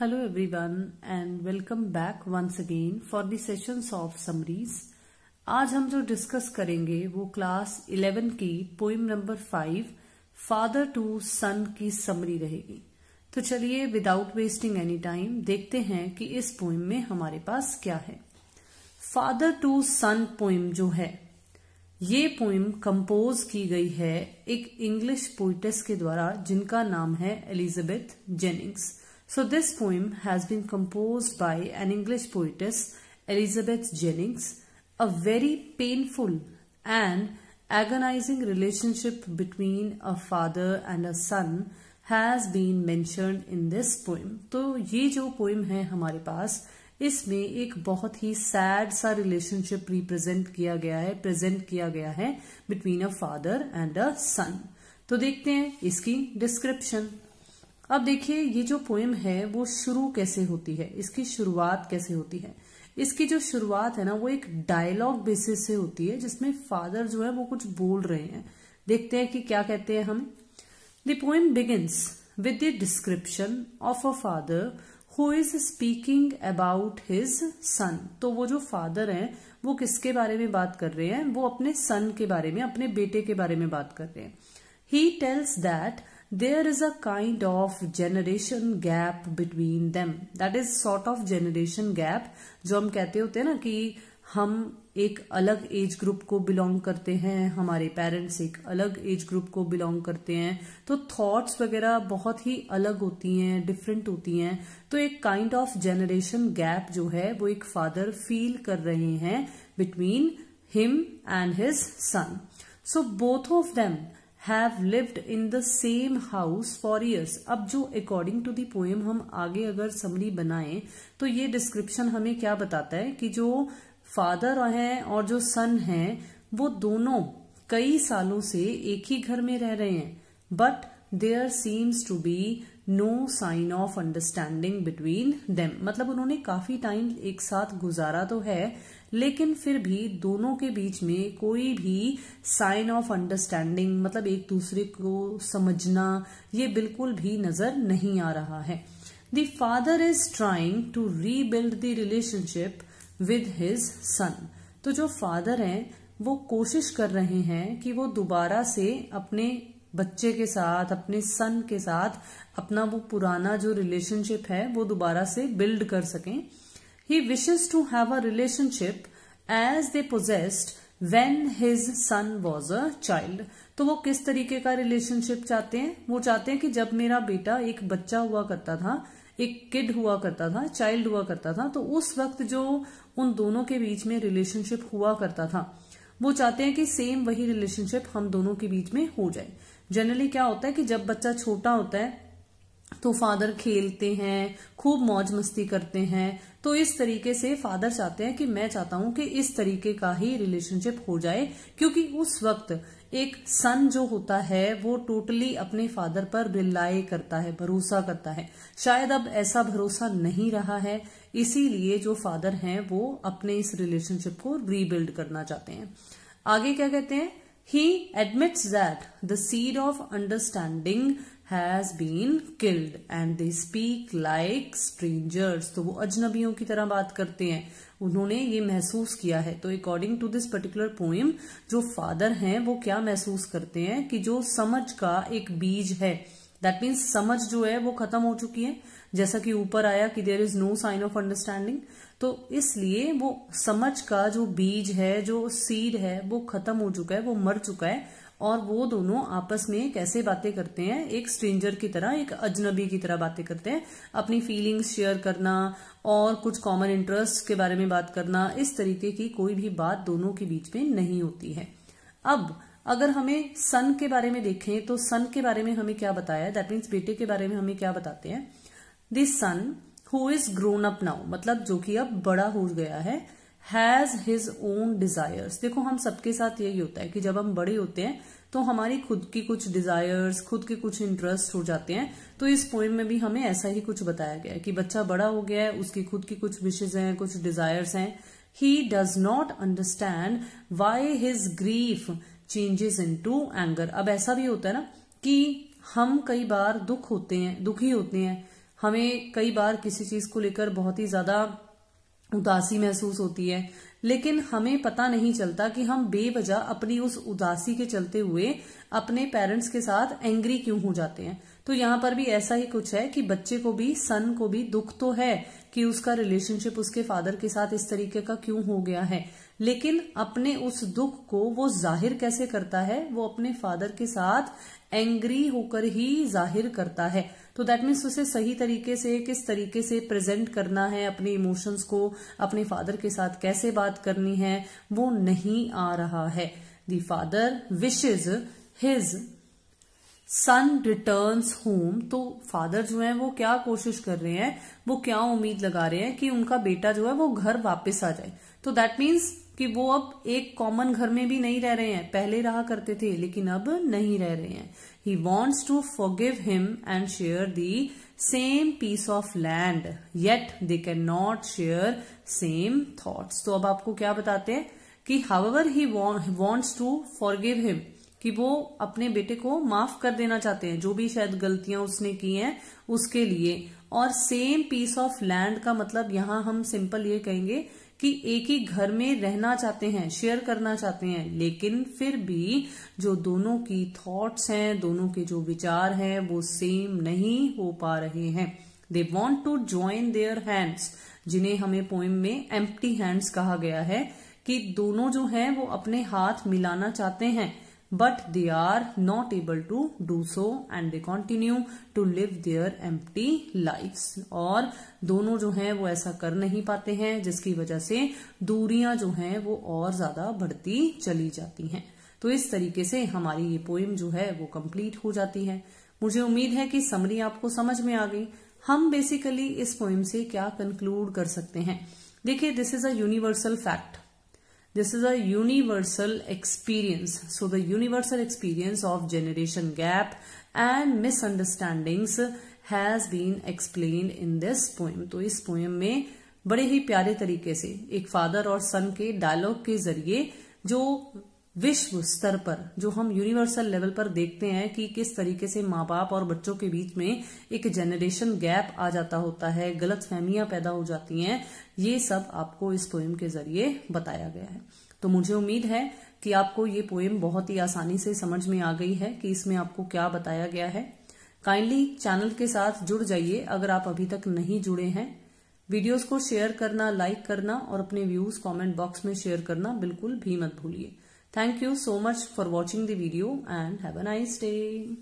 Hello everyone and welcome back once again for the sessions of summaries आज हम जो discuss करेंगे वो क्लास इलेवन की poem number five father to son की समरी रहेगी तो चलिए विदाउट वेस्टिंग एनी टाइम देखते हैं कि इस पोइम में हमारे पास क्या है फादर टू सन पोइम जो है ये पोइम कंपोज की गई है एक इंग्लिश पोइटिस के द्वारा जिनका नाम है Elizabeth Jennings So this poem has been composed by an English poetess, Elizabeth Jennings, a very painful and agonizing relationship between a father and a son has been mentioned in this poem तो ये जो poem है हमारे पास इसमें एक बहुत ही sad सा रिलेशनशिप रिप्रेजेंट किया गया है प्रेजेंट किया गया है between a father and a son तो dekhte hain iski description अब देखिए ये जो पोएम है वो शुरू कैसे होती है इसकी शुरुआत कैसे होती है इसकी जो शुरुआत है ना वो एक डायलॉग बेसिस से होती है जिसमें फादर जो है वो कुछ बोल रहे हैं देखते हैं कि क्या कहते हैं हम the poem begins with the description of a father who is speaking about his son तो वो जो फादर हैं वो किसके बारे में बात कर रहे हैं वो अपने सन के बारे में अपने बेटे के बारे में बात कर रहे हैं he tells that there is a kind of generation gap between them that is sort of generation gap जो हम कहते होते हैं ना कि हम एक अलग एज ग्रुप को बिलोंग करते हैं हमारे पेरेंट्स एक अलग एज ग्रुप को बिलोंग करते हैं तो थॉट्स वगैरह बहुत ही अलग होती हैं डिफरेंट होती हैं तो एक काइंड ऑफ जनरेशन गैप जो है वो एक फादर फील कर रहे हैं between him and his son so both of them have lived in the same house for years अब जो अकॉर्डिंग टू दी पोएम हम आगे अगर समरी बनाए तो ये डिस्क्रिप्शन हमें क्या बताता है कि जो फादर हैं और जो सन है वो दोनों कई सालों से एक ही घर में रह रहे हैं but there seems to be no sign of understanding between them मतलब उन्होंने काफी टाइम एक साथ गुजारा तो है लेकिन फिर भी दोनों के बीच में कोई भी साइन ऑफ अंडरस्टैंडिंग मतलब एक दूसरे को समझना ये बिल्कुल भी नजर नहीं आ रहा है the father is trying to rebuild the relationship with his son तो जो फादर हैं वो कोशिश कर रहे हैं कि वो दोबारा से अपने बच्चे के साथ अपने सन के साथ अपना वो पुराना जो रिलेशनशिप है वो दोबारा से बिल्ड कर सकें He wishes to have a relationship as they possessed when his son was a child. तो वो किस तरीके का रिलेशनशिप चाहते हैं वो चाहते हैं कि जब मेरा बेटा एक बच्चा हुआ करता था एक किड हुआ करता था चाइल्ड हुआ करता था तो उस वक्त जो उन दोनों के बीच में रिलेशनशिप हुआ करता था वो चाहते हैं कि सेम वही रिलेशनशिप हम दोनों के बीच में हो जाए जनरली क्या होता है कि जब बच्चा छोटा होता है तो फादर खेलते हैं खूब मौज मस्ती करते हैं तो इस तरीके से फादर चाहते हैं कि मैं चाहता हूं कि इस तरीके का ही रिलेशनशिप हो जाए क्योंकि उस वक्त एक सन जो होता है वो टोटली अपने फादर पर रिलाई करता है भरोसा करता है शायद अब ऐसा भरोसा नहीं रहा है इसीलिए जो फादर हैं वो अपने इस रिलेशनशिप को रीबिल्ड करना चाहते हैं आगे क्या कहते हैं he admits that the seed of understanding has been killed and they speak like strangers तो वो अजनबियों की तरह बात करते हैं उन्होंने ये महसूस किया है तो according to this particular poem जो फादर हैं वो क्या महसूस करते हैं कि जो समझ का एक बीज है दैट मीन्स समझ जो है वो खत्म हो चुकी है जैसा कि ऊपर आया कि there is no sign of understanding तो इसलिए वो समझ का जो बीज है जो सीड है वो खत्म हो चुका है वो मर चुका है और वो दोनों आपस में कैसे बातें करते हैं एक स्ट्रेंजर की तरह एक अजनबी की तरह बातें करते हैं अपनी फीलिंग्स शेयर करना और कुछ कॉमन इंटरेस्ट के बारे में बात करना इस तरीके की कोई भी बात दोनों के बीच में नहीं होती है अब अगर हमें सन के बारे में देखें तो सन के बारे में हमें क्या बताया दैट मीन्स बेटे के बारे में हमें क्या बताते हैं this son who is grown up now मतलब जो कि अब बड़ा हो गया है हैज हिज ओन डिजायर्स देखो हम सबके साथ यही होता है कि जब हम बड़े होते हैं तो हमारी खुद की कुछ डिजायर्स खुद के कुछ इंटरेस्ट हो जाते हैं तो इस पोइम में भी हमें ऐसा ही कुछ बताया गया है कि बच्चा बड़ा हो गया है उसकी खुद की कुछ विशेज हैं कुछ डिजायर्स हैं he does not understand why his grief changes into anger अब ऐसा भी होता है ना कि हम कई बार दुख होते हैं दुखी होते हैं हमें कई बार किसी चीज को लेकर बहुत ही ज्यादा उदासी महसूस होती है लेकिन हमें पता नहीं चलता कि हम बेवजह अपनी उस उदासी के चलते हुए अपने पेरेंट्स के साथ एंग्री क्यों हो जाते हैं तो यहाँ पर भी ऐसा ही कुछ है कि बच्चे को भी सन को भी दुख तो है कि उसका रिलेशनशिप उसके फादर के साथ इस तरीके का क्यों हो गया है लेकिन अपने उस दुख को वो जाहिर कैसे करता है वो अपने फादर के साथ एंग्री होकर ही जाहिर करता है तो दैट मीन्स उसे सही तरीके से किस तरीके से प्रेजेंट करना है अपने इमोशंस को अपने फादर के साथ कैसे बात करनी है वो नहीं आ रहा है the father wishes his son returns home तो फादर जो है वो क्या कोशिश कर रहे हैं वो क्या उम्मीद लगा रहे हैं कि उनका बेटा जो है वो घर वापस आ जाए तो दैट मीन्स कि वो अब एक कॉमन घर में भी नहीं रह रहे हैं पहले रहा करते थे लेकिन अब नहीं रह रहे हैं he wants to forgive him and share the same piece of land yet they cannot share same thoughts so ab aapko kya batate hain ki however he wants to forgive him कि वो अपने बेटे को माफ कर देना चाहते हैं जो भी शायद गलतियां उसने की हैं उसके लिए और सेम पीस ऑफ लैंड का मतलब यहां हम सिंपल ये कहेंगे कि एक ही घर में रहना चाहते हैं शेयर करना चाहते हैं लेकिन फिर भी जो दोनों की थॉट्स हैं दोनों के जो विचार हैं वो सेम नहीं हो पा रहे हैं they want to join their hands जिन्हें हमें पोइम में एम्प्टी हैंड्स कहा गया है कि दोनों जो हैं वो अपने हाथ मिलाना चाहते हैं but they are not able to do so and they continue to live their empty lives और दोनों जो है वो ऐसा कर नहीं पाते हैं जिसकी वजह से दूरियां जो है वो और ज्यादा बढ़ती चली जाती हैं तो इस तरीके से हमारी ये पोइम जो है वो कंप्लीट हो जाती है मुझे उम्मीद है कि समरी आपको समझ में आ गई हम बेसिकली इस पोइम से क्या कंक्लूड कर सकते हैं देखिये this is a universal fact This is a universal experience. So the universal experience of generation gap and misunderstandings has been explained in this poem. to is poem mein bade hi pyare tarike se ek father aur son ke dialogue ke zariye jo विश्व स्तर पर जो हम universal level पर देखते हैं कि किस तरीके से माँ बाप और बच्चों के बीच में एक जनरेशन गैप आ जाता होता है गलत फहमियां पैदा हो जाती हैं ये सब आपको इस पोएम के जरिए बताया गया है तो मुझे उम्मीद है कि आपको ये पोएम बहुत ही आसानी से समझ में आ गई है कि इसमें आपको क्या बताया गया है काइंडली चैनल के साथ जुड़ जाइए अगर आप अभी तक नहीं जुड़े हैं वीडियोस को शेयर करना लाइक करना और अपने व्यूज कमेंट बॉक्स में शेयर करना बिल्कुल भी मत भूलिए Thank you so much for watching the video and have a nice day.